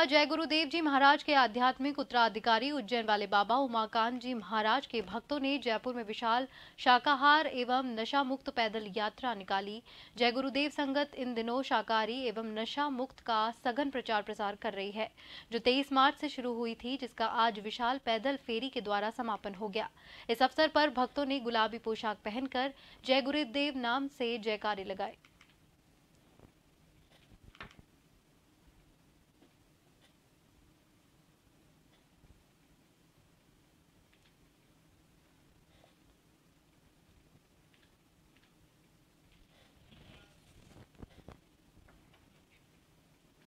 बाबा जय गुरुदेव जी महाराज के आध्यात्मिक उत्तराधिकारी उज्जैन वाले बाबा उमाकांत जी महाराज के भक्तों ने जयपुर में विशाल शाकाहार एवं नशा मुक्त पैदल यात्रा निकाली जय गुरुदेव संगत इन दिनों शाकाहारी एवं नशा मुक्त का सघन प्रचार प्रसार कर रही है जो 23 मार्च से शुरू हुई थी जिसका आज विशाल पैदल फेरी के द्वारा समापन हो गया इस अवसर पर भक्तों ने गुलाबी पोशाक पहनकर जय गुरुदेव नाम से जयकारे लगाए